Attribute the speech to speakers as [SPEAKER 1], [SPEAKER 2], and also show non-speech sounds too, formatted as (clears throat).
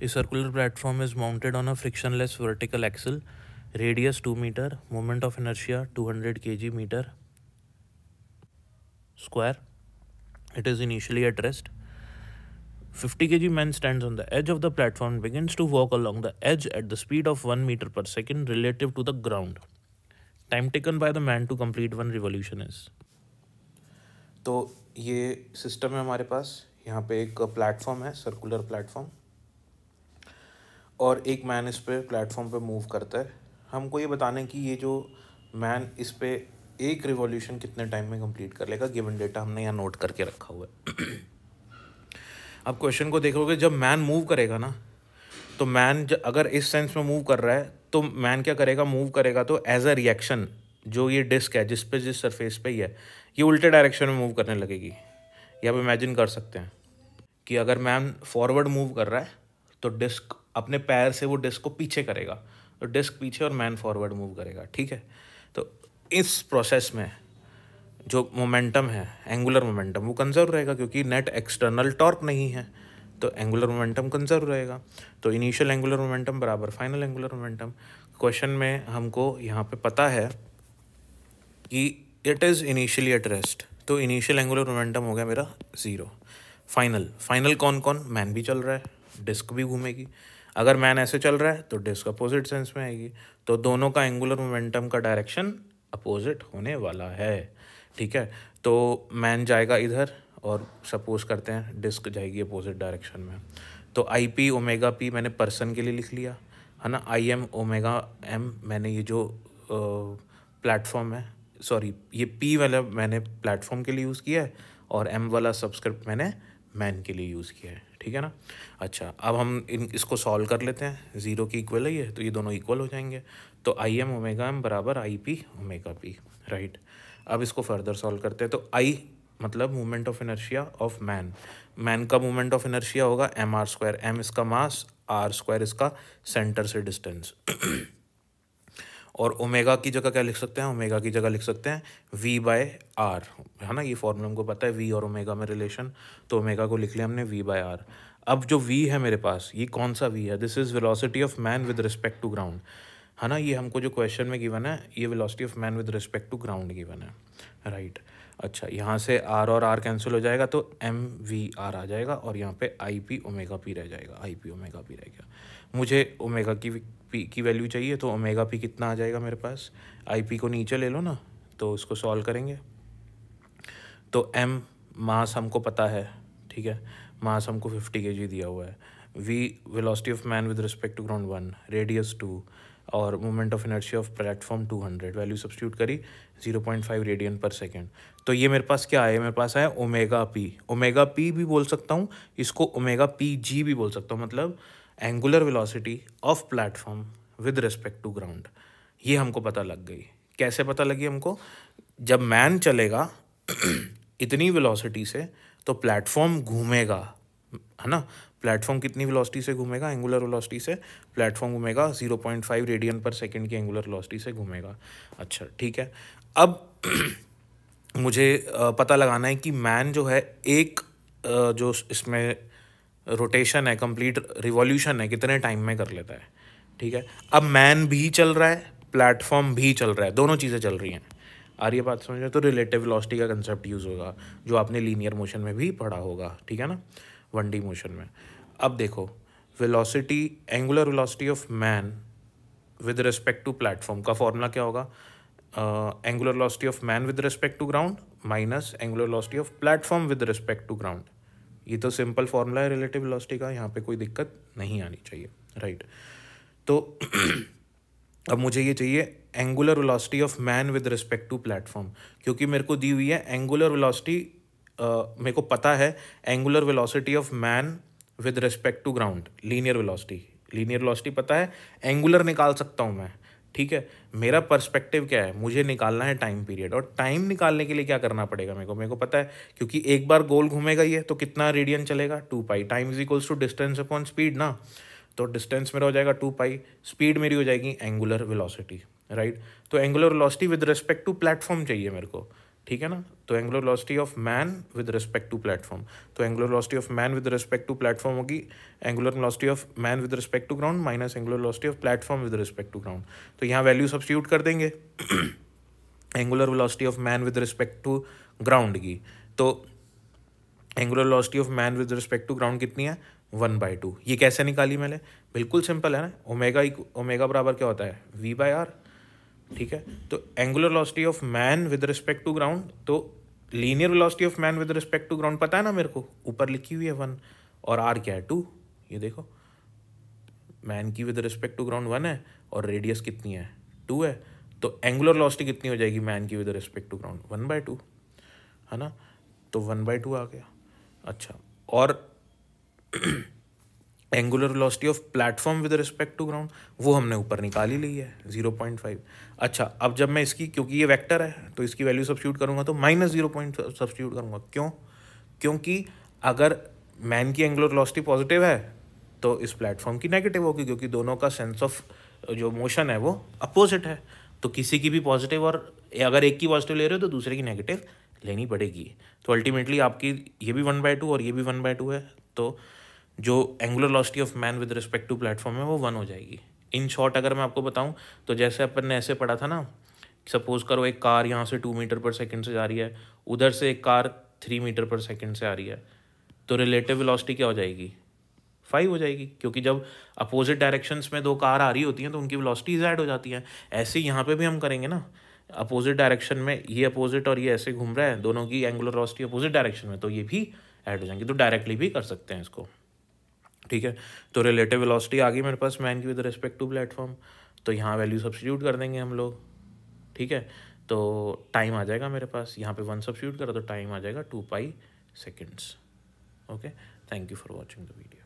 [SPEAKER 1] A circular platform is mounted on a frictionless vertical axle, radius 2 meter, moment of inertia 200 kg meter square. It is initially at rest. 50 kg man stands on the edge of the platform begins to walk along the edge at the speed of 1 meter per second relative to the ground. Time taken by the man to complete one revolution is. तो ये system है हमारे पास यहाँ पे एक platform है circular platform और एक मैन इस पर प्लेटफॉर्म पर मूव करता है हमको ये बताने कि ये जो मैन इस पर एक रिवॉल्यूशन कितने टाइम में कंप्लीट कर लेगा गिवन डेटा हमने यहाँ नोट करके रखा हुआ है (clears throat) अब क्वेश्चन को देखोगे जब मैन मूव करेगा ना तो मैन अगर इस सेंस में मूव कर रहा है तो मैन क्या करेगा मूव करेगा तो एज अ रिएक्शन जो ये डिस्क है जिस पे जिस सरफेस पे ही है ये उल्टे डायरेक्शन में मूव करने लगेगी ये आप इमेजिन कर सकते हैं कि अगर मैन फॉरवर्ड मूव कर रहा है तो डिस्क अपने पैर से वो डिस्क को पीछे करेगा तो डिस्क पीछे और मैन फॉरवर्ड मूव करेगा ठीक है तो इस प्रोसेस में जो मोमेंटम है एंगुलर मोमेंटम वो कंजर्व रहेगा क्योंकि नेट एक्सटर्नल टॉर्क नहीं है तो एंगुलर मोमेंटम कंजर्व रहेगा तो इनिशियल एंगुलर मोमेंटम बराबर फाइनल एंगुलर मोमेंटम क्वेश्चन में हमको यहाँ पे पता है कि it is initially at rest तो इनिशियल एंगुलर मोमेंटम हो गया मेरा ज़ीरो फाइनल फाइनल कौन कौन मैन भी चल रहा है डिस्क भी घूमेगी अगर मैन ऐसे चल रहा है तो डिस्क अपोजिट सेंस में आएगी तो दोनों का एंगुलर मोमेंटम का डायरेक्शन अपोजिट होने वाला है ठीक है तो मैन जाएगा इधर और सपोज करते हैं डिस्क जाएगी अपोजिट डायरेक्शन में तो आई पी ओमेगा पी मैंने पर्सन के लिए लिख लिया है ना आई एम ओमेगा एम मैंने ये जो प्लेटफॉर्म है सॉरी ये पी वाला मैंने प्लेटफॉर्म के लिए यूज़ किया है और एम वाला सब्सक्रिप्ट मैंने मैन के लिए यूज़ किया है ठीक है ना अच्छा अब हम इन इसको सॉल्व कर लेते हैं ज़ीरो की इक्वल है ये तो ये दोनों इक्वल हो जाएंगे तो आई एम ओमेगा एम बराबर I P omega P right अब इसको फर्दर सॉल्व करते हैं तो आई मतलब movement of inertia of man man का मूवमेंट ऑफ इनर्शिया होगा एम आर स्क्वायर एम इसका मास आर स्क्वायर इसका सेंटर से डिस्टेंस और ओमेगा की जगह क्या लिख सकते हैं ओमेगा की जगह लिख सकते हैं वी बाय आर है ना ये फॉर्मूला हमको पता है वी और ओमेगा में रिलेशन तो ओमेगा को लिख लिया हमने वी बाय आर अब जो वी है मेरे पास ये कौन सा वी है this is velocity of man with respect to ground है ना ये हमको जो क्वेश्चन में गिवन है ये velocity of man with respect to ground given है राइट right. अच्छा यहाँ से आर और आर कैंसिल हो जाएगा तो एम वी आर आ जाएगा और यहाँ पे आई पी ओमेगा पी रह जाएगा आई पी ओमेगा पी रह गया मुझे ओमेगा की पी की वैल्यू चाहिए तो ओमेगा पी कितना आ जाएगा मेरे पास आई पी को नीचे ले लो ना तो इसको सॉल्व करेंगे तो एम मास हमको पता है ठीक है मास हमको फिफ्टी के जी दिया हुआ है V velocity of man with respect to ground one radius two और moment of inertia of platform two hundred value substitute करी जीरो पॉइंट फाइव रेडियन पर सेकेंड तो ये मेरे पास क्या आया मेरे पास आया ओमेगा पी ओमेगा पी भी बोल सकता हूँ इसको ओमेगा पी जी भी बोल सकता हूँ मतलब angular velocity of platform with respect to ground ये हमको पता लग गई कैसे पता लगी हमको जब मैन चलेगा (clears throat) इतनी वेलोसिटी से तो प्लेटफॉर्म घूमेगा है ना प्लेटफॉर्म कितनी वेलोसिटी से घूमेगा एंगुलर वेलोसिटी से प्लेटफॉर्म घूमेगा 0.5 रेडियन पर सेकंड की एंगुलर वेलोसिटी से घूमेगा अच्छा ठीक है अब (clears throat) मुझे पता लगाना है कि मैन जो है एक जो इसमें रोटेशन है कंप्लीट रिवॉल्यूशन है कितने टाइम में कर लेता है ठीक है अब मैन भी चल रहा है प्लेटफॉर्म भी चल रहा है दोनों चीज़ें चल रही हैं आ रही है बात समझ में तो रिलेटिव वेलोसिटी का कंसेप्ट यूज़ होगा जो आपने लीनियर मोशन में भी पढ़ा होगा ठीक है ना वन डी मोशन में अब देखो velocity angular velocity of man with respect to platform का फॉर्मूला क्या होगा angular velocity of man with respect to ground minus angular velocity of platform with respect to ground ये तो सिंपल फॉर्मूला है relative velocity का यहाँ पे कोई दिक्कत नहीं आनी चाहिए राइट तो (clears throat) अब मुझे ये चाहिए angular velocity of man with respect to platform क्योंकि मेरे को दी हुई है एंगुलर वेलोसिटी मेरे को पता है angular velocity of man with respect to ground linear velocity linear velocity पता है एंगुलर निकाल सकता हूँ मैं ठीक है मेरा पर्सपेक्टिव क्या है मुझे निकालना है टाइम पीरियड और टाइम निकालने के लिए क्या करना पड़ेगा मेरे को मेरे को पता है क्योंकि एक बार गोल घूमेगा ये तो कितना रेडियन चलेगा two pi time is equals to distance upon speed ना तो डिस्टेंस मेरा हो जाएगा टू पाई स्पीड मेरी हो जाएगी एंगुलर वेलोसिटी राइट तो angular velocity with respect to platform चाहिए मेरे को ठीक है ना तो angular velocity of man with respect to platform तो angular velocity of man with respect to platform होगी angular velocity of man with respect to ground minus angular velocity of platform with respect to ground तो यहाँ value substitute कर देंगे angular velocity of man with respect to ground की तो angular velocity of man with respect to ground कितनी है one by two ये कैसे निकाली मैंने बिल्कुल सिंपल है ना ओमेगा ओमेगा बराबर क्या होता है वी बाई आर ठीक है तो angular velocity of man with respect to ground तो linear velocity of man with respect to ground पता है ना मेरे को ऊपर लिखी हुई है वन और आर क्या है टू ये देखो मैन की with respect to ground one है और रेडियस कितनी है टू है तो एंगुलर वेलोसिटी कितनी हो जाएगी मैन की with respect to ground one by two है ना तो वन बाय टू आ गया अच्छा और (clears throat) angular velocity of platform with respect to ground वो हमने ऊपर निकाल ही ली है जीरो पॉइंट फाइव अच्छा अब जब मैं इसकी क्योंकि ये वेक्टर है तो इसकी वैल्यू सब्सिट्यूट करूँगा तो माइनस जीरो पॉइंट सब्सिट्यूट करूँगा क्यों क्योंकि अगर मैन की एंगुलर वेलोसिटी पॉजिटिव है तो इस प्लेटफॉर्म की नेगेटिव होगी क्योंकि दोनों का सेंस ऑफ जो मोशन है वो अपोजिट है तो किसी की भी पॉजिटिव और अगर एक की पॉजिटिव ले रहे हो तो दूसरे की नेगेटिव लेनी पड़ेगी तो अल्टीमेटली आपकी ये भी वन बाय टू और ये भी वन बाय टू है तो जो angular velocity of man with respect to platform है वो वन हो जाएगी इन शॉर्ट अगर मैं आपको बताऊँ तो जैसे अपन ने ऐसे पढ़ा था ना सपोज़ करो एक कार यहाँ से टू मीटर पर सेकेंड से जा रही है उधर से एक car three metre per second से आ रही है तो रिलेटिव वेलोसिटी क्या हो जाएगी फाइव हो जाएगी क्योंकि जब अपोजिट डायरेक्शंस में दो कार आ रही होती हैं तो उनकी वेलोसिटीज ऐड हो जाती हैं ऐसे यहाँ पे भी हम करेंगे ना अपोजिट डायरेक्शन में ये अपोजिट और ये ऐसे घूम रहा है दोनों की एंगुलर वेलोसिटी अपोजिट डायरेक्शन में तो ये भी ऐड हो जाएंगी तो डायरेक्टली भी कर सकते हैं इसको ठीक है तो रिलेटिव वेलोसिटी आ गई मेरे पास मैन की विद रिस्पेक्ट टू प्लेटफॉर्म तो यहाँ वैल्यू सब्सिट्यूट कर देंगे हम लोग ठीक है तो टाइम आ जाएगा मेरे पास यहाँ पे वन सब्सिट्यूट करा तो टाइम आ जाएगा two pi seconds okay thank you for watching the video